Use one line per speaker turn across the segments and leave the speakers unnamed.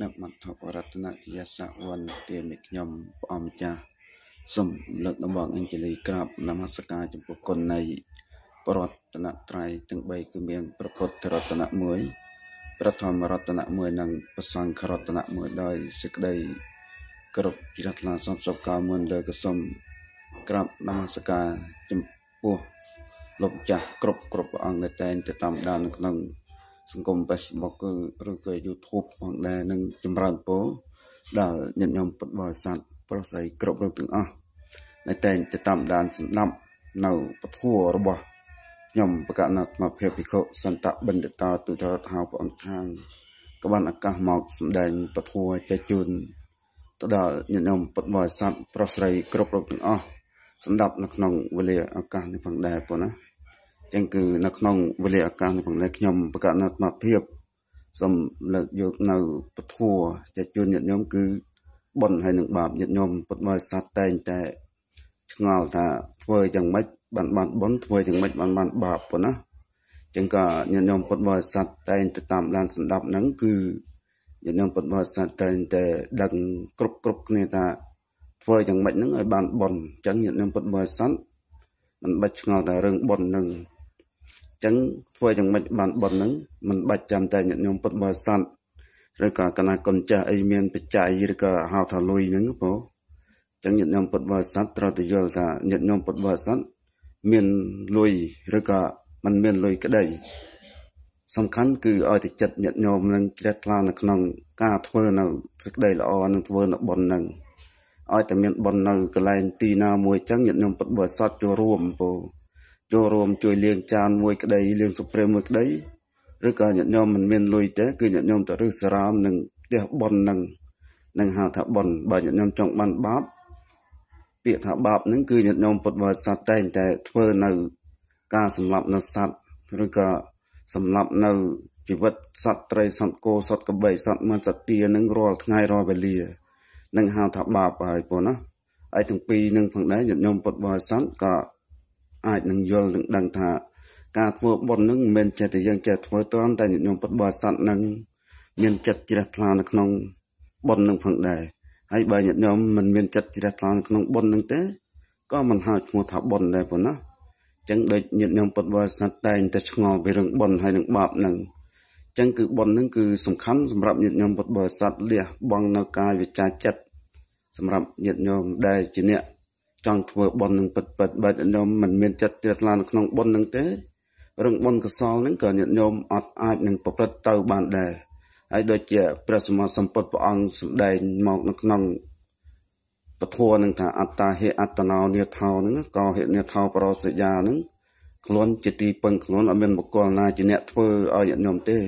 និងមត្ថបរតនយសវន្ទាមិខ្ញុំព្រះអង្គម្ចាស់សូមលើកដំបងអញ្ជលីក្រាបនមស្ការចំពោះគុណនៃ ប្រតនត្រ័យទាំង3គឺមានប្រពុទ្ធរតន1ប្រធមរតន1និងប្រសង្ឃរតន1ដោយសេចក្តីគោរពជ្រះថ្លាសំសពកោមុនលើកសុំក្រាបនមស្ការចំពោះលោកចាស់គ្រប់គ្រប់ព្រះអង្គដែលតែងតែតាមដានក្នុងសង្គម Facebook ឬក៏ YouTube ផងដែរនឹងចម្រើនពរដល់ញាតិញោមពុទ្ធបរិស័ទប្រុសស្រីគ្រប់រូបទាំងអស់ដែលតែងតែតាមដានស្ដាប់នៅពធัวរបស់ខ្ញុំបកណាត្មភាពភិក្ខុសន្តបណ្ឌិតទុត្រថោព្រះអង្គខាងក្បានឱកាសមកសម្ដែងពធัวចេជូនទៅដល់ញាតិញោមពុទ្ធបរិស័ទប្រុសស្រីគ្រប់រូបទាំងអស់សម្ដាប់នៅក្នុងវេលាឱកាសនេះផងដែរប៉ុណ្ណាចឹងគឺនៅក្នុងវេលាឱកាសនេះផងដែរខ្ញុំប្រកាសនៅអាត្មាភាពសូមលើកយកនៅពធัวចែកជូនញាតិញោមគឺបុណ្យហើយនឹងបាបញាតិញោមពុទ្ធបរិស័ទតែងតែឆ្ងល់ថាធ្វើយ៉ាងម៉េចបានបានបុណ្យធ្វើយ៉ាងម៉េចបានបានបាបប៉ុណ្ណាចឹងក៏ញាតិញោមពុទ្ធបរិស័ទតែងទៅតាមដានសម្ដាប់ហ្នឹងគឺញាតិញោមពុទ្ធបរិស័ទតែងតែដឹងគ្រប់គ្រប់គ្នាថាធ្វើយ៉ាងម៉េចហ្នឹងឲ្យបានបុណ្យចឹងញាតិញោមពុទ្ធបរិស័ទមិនបាច់ឆ្ងល់តែរឿងបុណ្យហ្នឹងចឹងធ្វើយ៉ាងម៉េចបានប៉ុនហ្នឹងមិនបាច់ចាំតែញាតិញោមពុតបើស័តឬក៏កណាកុនចាស់អីមានបច្ច័យឬក៏ហៅថាលុយហ្នឹងបងចឹងញាតិញោមពុតបើស័តត្រូវតែយល់ថាញាតិញោមពុតបើស័តមានលុយឬក៏មិនមានលុយក្តីសំខាន់គឺឲ្យតែចិត្តញាតិញោមនឹងជ្រះថ្លានៅក្នុង ការធ្វើនៅសេចក្តីល្អនឹងធ្វើនៅបុណ្យនឹងឲ្យតែមានបុណ្យនៅកន្លែងទីណាមួយចឹងញាតិញោមពុតបើស័តចូលរួមបងចូលរួមជួយលាងចានមួយក្តីលាងសុព្រាមមួយក្តីឬក៏ញាតិញោមមិនមានលុយទេ គឺញាតិញោមទៅរឹសសារមនឹងផ្ទះប៉ុននឹងនឹងហៅថាប៉ុនបើញាតិញោមចង់បានបាបពាក្យថាបាបនឹងគឺញាតិញោមពុតបរិស័ទតែងតែធ្វើនៅ ការសម្លាប់នៅសត្វឬក៏សម្លាប់នៅជីវិតសត្វត្រីសត្វគោសត្វក្របីសត្វមាន់សត្វទានឹងរាល់ថ្ងៃរាល់វេលានឹងហៅថាបាបហើយពូណាហើយទាំងពីរនឹងផងដែរញាតិញោមពុតបរិស័ទក៏អាចនឹងយល់នឹងដឹងថាការធ្វើបុណ្យនឹងមិនមែនចេះតែយើងចេះធ្វើត្រង់តែញាតិញោមពុទ្ធបរិស័ទនឹងមាន ចិត្តជ្រះថ្លានៅក្នុងបុណ្យនឹងផងដែរហើយបើញាតិញោមមិនមានចិត្តជ្រះថ្លានៅក្នុងបុណ្យនឹងទេក៏មិនហៅឈ្មោះថាបុណ្យដែរប៉ុណ្ណាចឹងដូចញាតិញោមពុទ្ធបរិស័ទតែងតែឆ្ងល់ពីរឿងបុណ្យហើយនឹងបាបនឹងចឹងគឺបុណ្យនឹងគឺសំខាន់សម្រាប់ញាតិញោមពុទ្ធបរិស័ទលះបង់នៅកាយវិចាចិត្តសម្រាប់ញាតិញោមដែលជាអ្នកចង់ធ្វើប៉ុននឹងពិតពិតបើញាតិញោមមិនមានចិត្តជ្រះថ្លានៅក្នុងប៉ុននឹងទេរឿងប៉ុនកសលនឹងក៏ញាតិញោមអត់អាចនឹងប្រព្រឹត្តទៅបានដែរហើយដូចជាព្រះសម្មាសម្ពុទ្ធព្រះអង្គសម្ដែងមកនៅក្នុងពធនឹងថាអត្តាហេអត្តណោនិថោនឹងក៏ហេនិថោប្រោសយានឹងខ្លួនជាទីពឹងខ្លួនអត់មានបុគ្គលណាជាអ្នកធ្វើឲ្យញាតិញោមទេ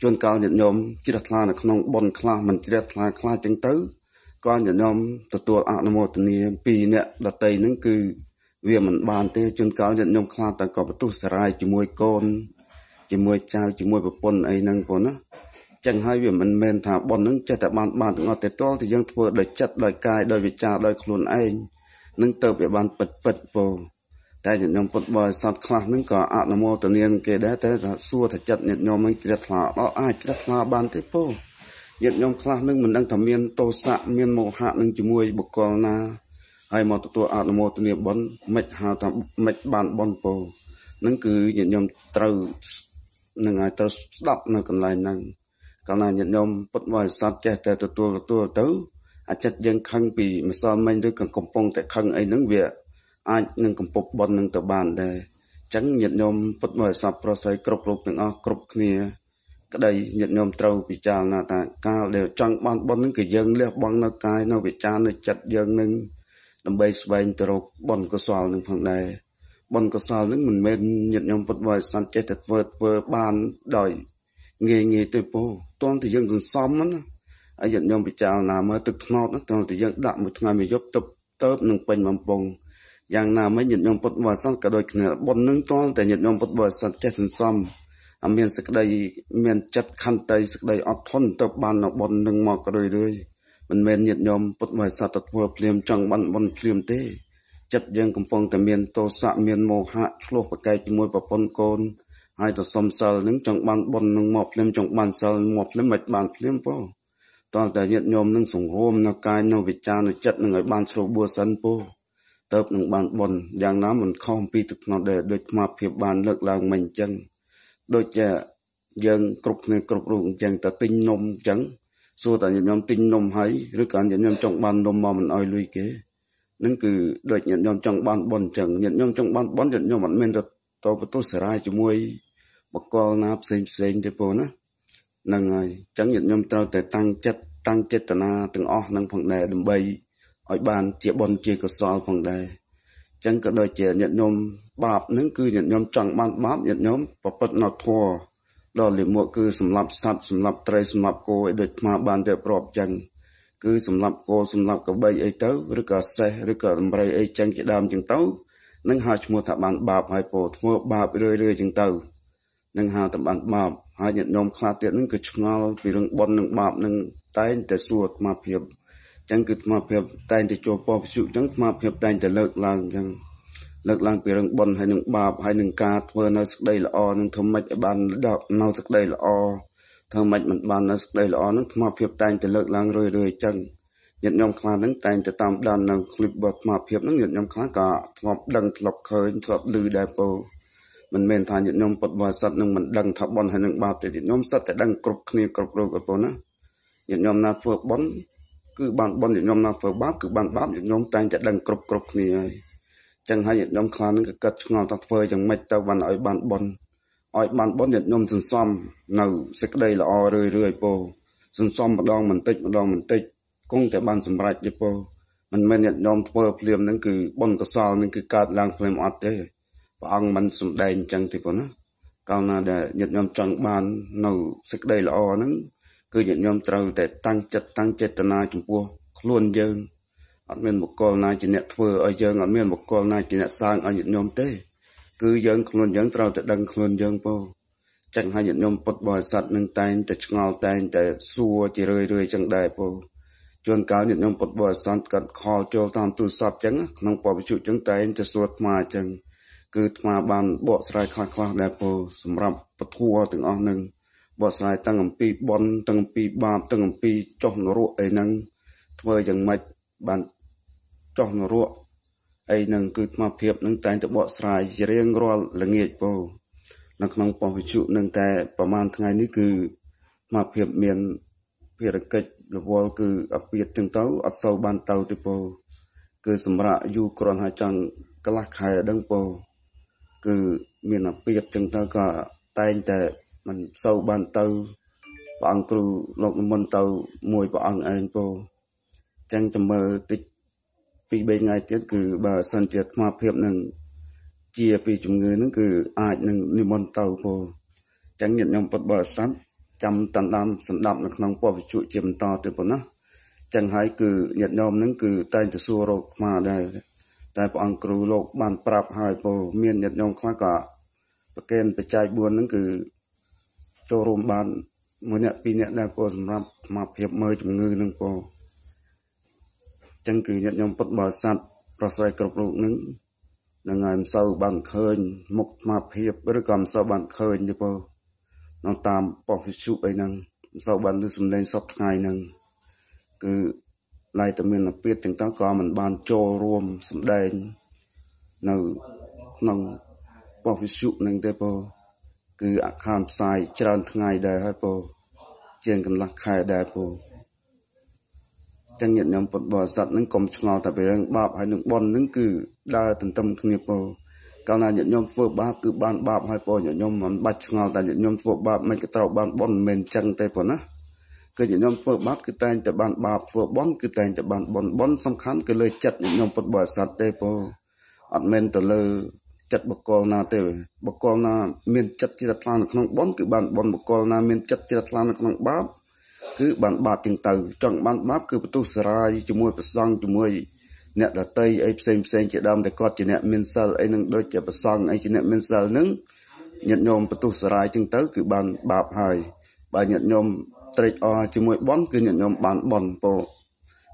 ជួនកាលញាតិញោមជ្រះថ្លានៅក្នុងប៉ុនខ្លះមិនជ្រះថ្លាខ្លះចឹងទៅក៏ខ្ញុំទទួលអនុមោទនាពីអ្នកដតីហ្នឹងគឺវាមិនបានទេជួនកាលខ្ញុំខ្លាចតែក៏បន្ទុះសារាយជាមួយកូនជាមួយចៅជាមួយប្រពន្ធអីហ្នឹងបងណាចឹងហើយវាមិនមែនថាប៉ុនហ្នឹងចេះតែបានបានទាំងអស់តែតលតែយើងធ្វើដោយចិត្តដោយកាយដោយវិចារដោយខ្លួនឯងនឹងទៅវាបានពិតពិតបងតែញាតិញោមពុតបរិស័ទខ្លះហ្នឹងក៏អនុមោទនាគេដែរតែសួរថាចិត្តញាតិញោមហ្នឹងជ្រះថ្លាអត់អាចជ្រះថ្លាបានទេពូញាតិញោមខ្លះនឹងមិនដឹងថាមានទោសៈមានមោហៈនឹងជាមួយបុគ្គលណាហើយមកទទួលអនុមោទនាបុណ្យមិនហៅថាមិនបានបុណ្យពោនឹងគឺញាតិញោមត្រូវនឹងឲ្យត្រូវស្ដាប់នៅកន្លែងហ្នឹងកាលណាញាតិញោមពុតបរិស័ទចេះតែទទួលទទួលទៅអាចិតយើងខឹងពីម្សិលមិញឬក៏កំពុងតែខឹងអីហ្នឹងវា អាចនឹងកំពប់បុណ្យនឹងទៅបានដែរអញ្ចឹងញាតិញោមពុតបរិស័ទប្រស័យគ្រប់រូបទាំងអស់គ្រប់គ្នាក្តីញាតិញោមត្រូវពិចារណាថាកាលដែលចង់បានបុណ្យនឹងគឺយើងលះបង់នៅកាយនៅ វិចារនៅចិត្តយើងនឹងដើម្បីស្វែងទៅរកបុណ្យកុសលនឹងផងដែរបុណ្យកុសលនឹងមិនមែនញាតិញោមពុទ្ធបរិស័ទចេះតែធ្វើធ្វើបានដោយងាយងាយទេពោតន់តែយើងសន្សំណាហើយញាតិញោមពិចារណាមើលទឹកថ្នោតហ្នឹងតន់តែយើងដាក់មួយថ្ងៃមួយយប់ទៅទៅនឹងពេញបំពង់យ៉ាងណាមិញញាតិញោមពុទ្ធបរិស័ទក៏ដូចគ្នាបុណ្យនឹងតន់តែញាតិញោមពុទ្ធបរិស័ទចេះសន្សំមានសក្តីមានចិត្តខន្តីសក្តីអត់ធន់ទៅបាននៅបុណ្យនឹងមករឿយរឿយមិនមែនញាតិញោមពុទ្ធបរិស័ទទៅធ្វើភ្លាម ចង់បានបុណ្យភ្លាមទេ ចិត្តយើងកំពុងតែមានទោសៈមានមោហៈឆ្លោះប្រកែកជាមួយប្រពន្ធកូនហើយទៅសុំសិលនឹងចង់បានបុណ្យនឹងមកភ្លាមចង់បានសិលមកភ្លាមមិនបានភ្លាមពោតើតើញាតិញោមនឹងសង្ហោមនៅកាយនៅវិចារនៅចិត្តនឹងឲ្យបានស្រួលបួសិនពោតើបនឹងបានបុណ្យយ៉ាងណាមិនខុសអំពីទឹកណោះដែលដូចស្មារភាពបានលើកឡើងមិញអញ្ចឹង។ដូចយើងគ្រប់គ្នាគ្រប់រូបអញ្ចឹងតែទិញนมអញ្ចឹងសួរតែញាតិញោមទិញนมហើយឬក៏ញាតិញោមចង់បានนมមកមិនអោយលុយគេនឹងគឺដូចញាតិញោមចង់បានបនអញ្ចឹងញាតិញោមចង់បានបនញាតិញោមអត់មានទៅតបទស្សរាជាមួយបកលណាផ្សេងផ្សេងទេពូណាហ្នឹងហើយអញ្ចឹងញាតិញោមត្រូវតែ តាំងចិត្តតាំងចេតនាទាំងអស់នឹងផងដែរដើម្បីឲ្យបានជាបនជាកុសលផងដែរចឹងក៏ដូចជាញាតិញោមបាបហ្នឹងគឺញាតិញោមចង់បានបាបញាតិញោមប្រព្រឹត្តនៅធម៌ដល់លាមកគឺសម្រាប់សត្វសម្រាប់ត្រីសម្រាប់គោឲ្យដូចអាបានតែប្របចឹងគឺសម្រាប់គោសម្រាប់កបីអីទៅឬក៏សេះឬក៏រំរៃអីចឹងជាដើមចឹងទៅនឹងហៅឈ្មោះថាបានបាបហើយពោធ្វើបាបរឿយរឿយចឹងទៅនឹងហៅតែបានបាបហើយញាតិញោមខ្លះទៀតនឹងគឺឆ្ងល់ពីរឿងបន់នឹងបាបនឹងតែងតែសួរអាត្មាភាពចឹងគឺអាត្មាភាពតែងតែចូលពោះវិសុចឹងអាត្មាភាពតែងតែលើកឡើងចឹងលើកឡើងពីរឿងបុណ្យហើយនឹងបាបហើយនឹងការធ្វើនៅសក្តីល្អនឹងធ្វើម៉េចឲ្យបានដល់នៅសក្តីល្អធ្វើម៉េចមិនបាននៅសក្តីល្អនឹងអាត្មាភាពតែងតែលើកឡើងរឿយរឿយចឹងញាតិញោមខ្លះនឹងតែងតែតាមដាននៅคลิปរបស់អាត្មាភាពនឹងញាតិញោមខ្លះក៏ធ្លាប់ដឹងធ្លាប់ឃើញធ្លាប់ឮដែរពោមិនមែនថាញាតិញោមពុតបរិស័ទនឹងមិនដឹងថាបុណ្យហើយនឹងបាបទេញាតិញោមសិតតែដឹងគ្រប់គ្នាគ្រប់រូបឪពុកណាញាតិញោមណាធ្វើបុណ្យគឺបានបនញញុំណាធ្វើបាបគឺបានបាបញញុំតែងតែដឹងគ្រប់គ្រប់គ្នាហើយចឹងហើយញញុំខ្លានឹងក៏កាត់ឆ្ងល់ថាធ្វើយ៉ាងម៉េចទៅបានឲ្យបានបនឲ្យបានបនញញុំសន្សំនៅសេចក្តីល្អរឿយរឿយពោសន្សំម្ដងបន្តិចម្ដងបន្តិចគង់តែបានសម្រេចទេពោមិនមែនញញុំធ្វើភ្លាមនឹងគឺបនកសលនឹងគឺកើតឡើងភ្លាមអត់ទេព្រះអង្គមិនសំដែងចឹងទេប៉ុណ្ណាកាលណាដែលញាតិញោមចង់បាននៅសេចក្តីល្អហ្នឹងគឺញាតិញោមត្រូវតែតាំងចិត្តតាំងចេតនាចំពោះខ្លួនយើងអត់មានបុគ្គលណាជាអ្នកធ្វើឲ្យយើងអត់មានបុគ្គលណាជាអ្នកសាងឲ្យញាតិញោមទេ គឺយើងខ្លួនយើងត្រូវតែដឹងខ្លួនយើងពោចឹងហើយញាតិញោមពុតបរិស័ទនឹងតែងតែឆ្ងល់តែងតែសួរជារឿយរឿយចឹងដែរពោជួនកាលញាតិញោមពុតបរិស័ទកាត់ខលចូលតាមទូរស័ព្ទចឹងក្នុងពវិជុចឹងតែងតែសួរអាចឹងគឺអាបានបកស្រាយខ្លះៗដែរពោសម្រាប់ពធัวទាំងអស់នឹងបកស្រាយទាំងអំពីបនទាំងអំពីបាបទាំងអំពីចុះនរកអីហ្នឹងធ្វើយ៉ាងម៉េចបានចុះនរកអីហ្នឹងគឺអាភាពនឹងតែងតែបកស្រាយជារៀងរាល់ល្ងាចពោនៅក្នុងប៉ុស្តិ៍វិទ្យុនឹងតែប្រហែលថ្ងៃនេះគឺអាភាពមាន ភារកិច្ចរវល់គឺអាពាតទាំងទៅអត់សូវបានទៅទេពោគឺសម្រាប់យូរគ្រាន់ហើយចង់កន្លះខែដឹងពោគឺមានអាពាតទាំងទៅក៏តែងតែមិនសូវបានទៅព្រះអង្គគ្រូលោកនិមន្តទៅមួយព្រះអង្គឯងពោចឹងទៅមើលតិចពីរបីថ្ងៃទៀតគឺបើសិនជាអាត្មាភាពនឹងជាពីជំងឺនឹងគឺអាចនឹងនិមន្តទៅពោចឹងញាតិញោមពុទ្ធបរិស័ទចាំតាមដានសំដាប់នៅក្នុងពពវិជជាបន្តទៅប៉ុណ្ណាចឹងហើយគឺញាតិញោមនឹងគឺតែងទៅសួររកអាត្មាដែរតែព្រះអង្គគ្រូលោកបានប្រាប់ហើយពោមានញាតិញោមខ្លះក៏ប្រកេនបច្ច័យ4ហ្នឹងគឺចូលរួមបានមួយអ្នកពីរអ្នកដែលពោសម្រាប់សមាភិបមើលជំងឺនឹងពោចឹងគឺញាតិញោមពុតបរិស័ទប្រស្រ័យគ្រប់រូបនឹងនឹងឲ្យមិនសូវបានឃើញ មុខសមាភិបឬក៏មិនសូវបានឃើញទេពោនៅតាមប៉ុស្តិ៍វិទ្យុអីហ្នឹងមិនសូវបានលើសំឡេងសពថ្ងៃហ្នឹងគឺឡាយតែមានអពាធទាំងតក៏មិន បានចូលរួមសម្ដែងនៅក្នុងប៉ុស្តិ៍វិទ្យុហ្នឹងទេពោគឺអខានផ្សាយច្រើនថ្ងៃដែរហើយពូជាងកន្លះខែដែរពូទាំងញាតិញោមពុទ្ធបរិស័ទនឹងកុំឆ្ងល់តែពីរឿងបាបហើយនឹងបន់នឹងគឺដើរទន្ទឹមគ្នាពូកាលណាញាតិញោមធ្វើបាបគឺបានបាបហើយពូញាតិញោមមិនបាច់ឆ្ងល់តែញាតិញោមធ្វើបាបមិនក៏ត្រូវបានបន់មិនមែនចឹងទេពូណាគឺញាតិញោមធ្វើបាបគឺតែងតែបានបាបធ្វើបន់គឺតែងតែបានបន់បន់សំខាន់គឺលើចិត្តញាតិញោមពុទ្ធបរិស័ទទេពូអត់មែនទៅលើចិត្តបកលណាទេបកលណាមានចិត្តជ្រះថ្លានៅក្នុងបនគឺបានបនបកលណាមានចិត្តជ្រះថ្លានៅក្នុងបាបគឺបានបាបទាំងទៅ ចង់បានបាបគឺបន្ទុះសារាយជាមួយប្រសង់ជាមួយអ្នកដតីអីផ្សេងផ្សេងជាដើមតែគាត់ជាអ្នកមានសិលអីនឹងដូចជាប្រសង់អីជាអ្នកមានសិលនឹងញាតិញោមបន្ទុះសារាយទាំងទៅគឺបានបាបហើយបើញាតិញោមត្រេកអរជាមួយបនគឺញាតិញោមបានបនពោ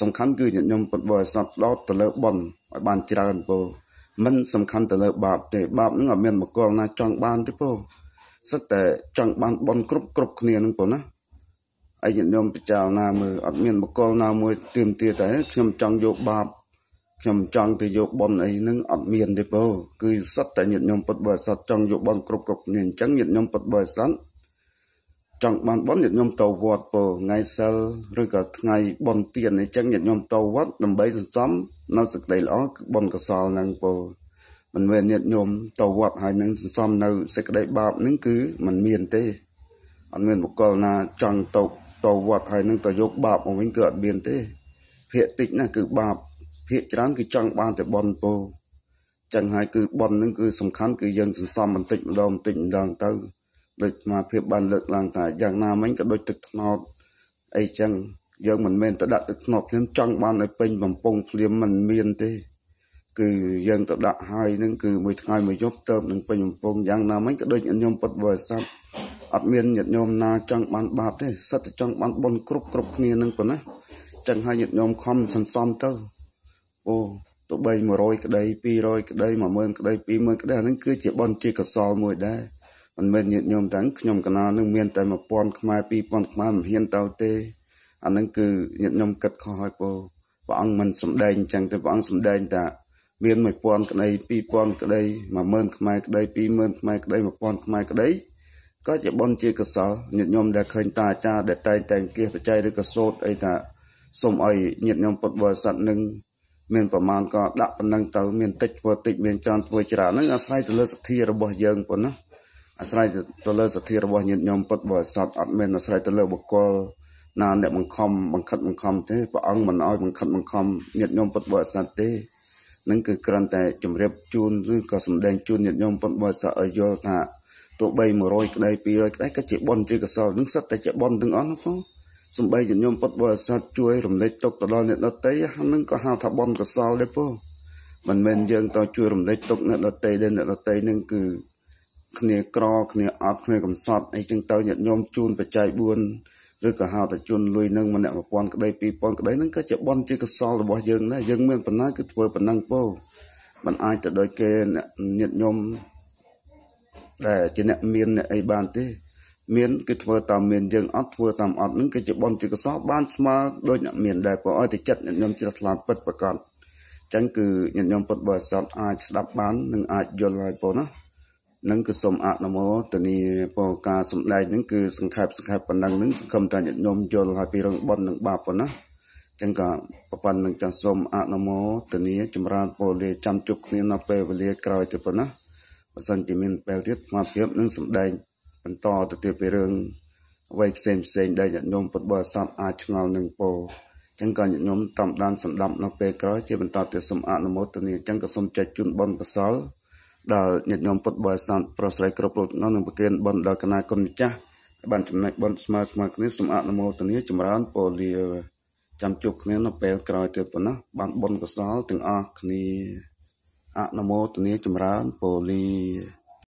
សំខាន់គឺញាតិញោមពុទ្ធបរិស័ទដោតទៅលើបនឲ្យបានច្រើនពោมันសំខាន់ទៅលើបាបទេបាបនឹងអត់មានមកលណាចង់បានទេពោសឹកតែចង់បានបនគ្រប់គ្រប់គ្នានឹងប៉ុណ្ណាឯងខ្ញុំពិចារណាមើលអត់មានបកលណាមួយទៀមទាតែខ្ញុំចង់យកបាប ខ្ញុំចង់ទៅយកបនអីហ្នឹងអត់មានទេពោគឺសត្វតែញាតិញោមពុតបរិស័ទចង់យកបនគ្រប់គ្រប់គ្នាអញ្ចឹងញាតិញោមពុតបរិស័ទចង់បានបុណ្យញាតិញោមទៅវត្តពោថ្ងៃសិលឬក៏ថ្ងៃបុណ្យទានអញ្ចឹងញាតិញោមទៅវត្តដើម្បីសន្សំនៅសេចក្តីល្អគឺបុណ្យកុសលនឹងពោមិនមែនញាតិញោមទៅវត្តហើយនឹងសន្សំនៅសេចក្តីបាបនឹងគឺมันមានទេអត់មានបុគ្គលណាចង់ទៅទៅវត្តហើយនឹងទៅយកបាបមកវិញគឺអត់មានទេ ភាកតិចណាស់គឺបាប ភាកច្រើនគឺចង់បានតែបុណ្យពោចឹងហើយគឺបុណ្យនឹងគឺសំខាន់គឺយើងសន្សំបន្តិចម្ដងបន្តិចម្ដងទៅដូចស្មារតីបានលើកឡើងថាយ៉ាងណាមិញក៏ដូចទឹកថ្នោតអីចឹងយើងមិនមែនទៅដាក់ទឹកថ្នោតខ្ញុំចង់បានឲ្យពេញបំពង់ភ្លាមមិនមានទេគឺយើងទៅដាក់ហើយនឹងគឺមួយថ្ងៃមួយយប់ទៅនឹងពេញបំពង់យ៉ាងណាមិញក៏ដូចខ្ញុំពុតបរិស័ទអត់មានញាតិញោមណា ចង់បានបាបទេសត្វតែចង់បានបុណ្យគ្រប់គ្រប់គ្នានឹងប៉ុណ្ណាចឹងហើយញាតិញោមខំសន្សំទៅអូទៅ3 100ក្តី200ក្តី10000ក្តី20000ក្តីហ្នឹងគឺជាបុណ្យជាកសលមួយដែរមិនមែនញាតិញោមទាំងខ្ញុំកណានឹងមានតែ1000ខ្មែរ2000ខ្មែរមិនហ៊ានទៅទេអានឹងគឺញាតិញោមគិតខុសហើយពោព្រះអង្គមិនសំដែងអញ្ចឹងទេព្រះអង្គសំដែងថាមាន1000ក្តី2000ក្តី10000ខ្មែរក្តី20000ខ្មែរក្តី1000ខ្មែរក្តីក៏ជាបនជាកសលញាតិញោមដែលឃើញតាអាចារ្យដែលតែងតែងគៀសបច្ច័យឬក៏សោតអីថាសូមឲ្យញាតិញោមពុទ្ធបរិស័ទនឹងមានប្រមាណក៏ដាក់ប៉ុណ្ណឹងទៅមានតិចធ្វើតិចមានច្រើនធ្វើច្រើនហ្នឹងអាស្រ័យទៅលើសទ្ធារបស់យើងប៉ុណ្ណាអាស្រ័យទៅលើសទ្ធារបស់ញាតិញោមពុទ្ធបរិស័ទអត់មានអាស្រ័យទៅលើបុគ្គលណាអ្នកបង្ខំបង្ខិតបង្ខំទេព្រះអង្គមិនអោយបង្ខិតបង្ខំញាតិញោមពុទ្ធបរិស័ទទេនឹងគឺគ្រាន់តែជម្រាបជូនឬក៏សម្ដែងជូនញាតិញោមពុទ្ធបរិស័ទឲ្យយល់ថាទោះបី100ក្តី200ក្តីក៏ជាបុណ្យជាកុសលនឹងសិតតែជាបុណ្យទាំងអស់នោះផងសំបីញាតិញោមពុទ្ធបរិស័ទជួយរំលែកទុកទៅដល់អ្នកដទៃហ្នឹងក៏ហៅថាបុណ្យកុសលដែរពូមិនមែនយើងទៅជួយរំលែកទុកអ្នកដទៃដែរអ្នកដទៃនឹងគឺគ្នាក្រគ្នាអត់គ្នាកំសត់អីចឹងទៅញាតិញោមជូនបច្ច័យ4ឬក៏ហៅតែជូនលុយនឹងម្នាក់1000ក្តី2000ក្តីហ្នឹងក៏ជាបន់ជាកសលរបស់យើងដែរយើងមានប៉ុណ្ណាគឺធ្វើប៉ុណ្ណឹងពោมันអាចទៅដោយគេញាតិញោមដែលជាអ្នកមានអ្នកអីបានទេ មានគឺធ្វើតាមមានយើងអត់ធ្វើតាមអត់ហ្នឹងគឺជាបន់ជាកសលបានស្មើដោយអ្នកមានដែរព្រោះឲ្យតែចិត្តញាតិញោមជ្រះថ្លាពិតប្រកបចឹងគឺញាតិញោមពុទ្ធបរិស័ទអាចស្ដាប់បាននិងអាចយល់ហើយបងណានឹងក៏សូមអនុមោទនីពោការសម្ដែងនឹងគឺសង្ខេបសង្ខេបប៉ុណ្ណឹងនឹងសង្ឃឹមថាញាតិញោមយល់ហើយពីរឿងបន់នឹងបាបប៉ុណ្ណាចឹងក៏ប្រប៉ុណ្្នឹងចាសូមអនុមោទនីចម្រើនពលលាចាំជួបគ្នានៅពេលវេលាក្រោយទៅប៉ុណ្ណាបើសិនជាមានពេលទៀតមកភាពនឹងសម្ដែង បន្តទៅទៀតពីរឿងអ្វីផ្សេងផ្សេងដែលញាតិញោមពុទ្ធបរិស័ទអាចឆ្ងល់នឹងពោចឹងក៏ញាតិញោមតាមដានសម្ដាប់នៅពេលក្រោយជាបន្តទៀតសូមអនុមោទនីចឹងក៏សូមចែកជូនបុណ្យកុសលដល់ញាតិញោមពុទ្ធបរិស័ទប្រុសស្រីគ្រប់រូបនោះនឹងប្រគេនបុណ្យដល់គណៈគុណម្ចាស់បានចំណែកបុណ្យស្មើស្មើគ្នាសូមអនុមោទនាចម្រើនពលាចាំជួបគ្នានៅពេលក្រោយទៀតប៉ុណ្ណោះបានបុណ្យកុសលទាំងអស់គ្នាអនុមោទនាចម្រើនពលា